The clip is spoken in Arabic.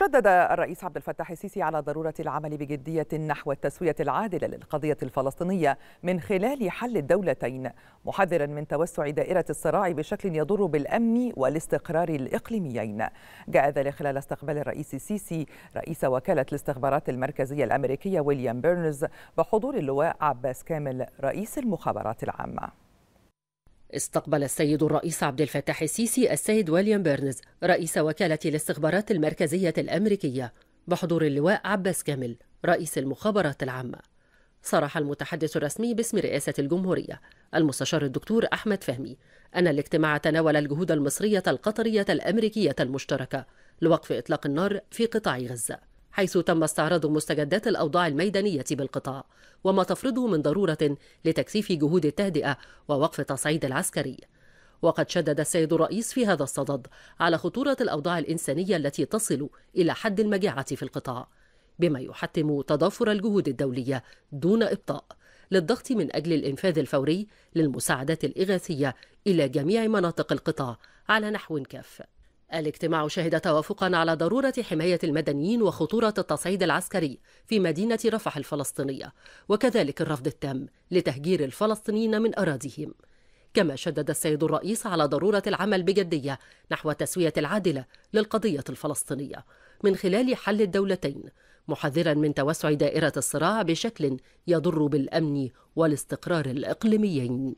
شدد الرئيس عبد الفتاح السيسي على ضرورة العمل بجدية نحو التسوية العادلة للقضية الفلسطينية من خلال حل الدولتين محذرا من توسع دائرة الصراع بشكل يضر بالأمن والاستقرار الإقليميين جاء ذلك خلال استقبال الرئيس السيسي رئيس وكالة الاستخبارات المركزية الأمريكية ويليام بيرنز بحضور اللواء عباس كامل رئيس المخابرات العامة استقبل السيد الرئيس عبد الفتاح السيسي السيد ويليام بيرنز رئيس وكالة الاستخبارات المركزية الأمريكية بحضور اللواء عباس كامل رئيس المخابرات العامة صرح المتحدث الرسمي باسم رئاسة الجمهورية المستشار الدكتور أحمد فهمي أن الاجتماع تناول الجهود المصرية القطرية الأمريكية المشتركة لوقف إطلاق النار في قطاع غزة حيث تم استعراض مستجدات الأوضاع الميدانية بالقطاع وما تفرضه من ضرورة لتكثيف جهود التهدئة ووقف التصعيد العسكري وقد شدد السيد الرئيس في هذا الصدد على خطورة الأوضاع الإنسانية التي تصل إلى حد المجاعة في القطاع بما يحتم تضافر الجهود الدولية دون إبطاء للضغط من أجل الإنفاذ الفوري للمساعدات الإغاثية إلى جميع مناطق القطاع على نحو كاف الاجتماع شهد توافقا على ضرورة حماية المدنيين وخطورة التصعيد العسكري في مدينة رفح الفلسطينية وكذلك الرفض التام لتهجير الفلسطينيين من أراضيهم كما شدد السيد الرئيس على ضرورة العمل بجدية نحو التسوية العادلة للقضية الفلسطينية من خلال حل الدولتين محذرا من توسع دائرة الصراع بشكل يضر بالأمن والاستقرار الإقليميين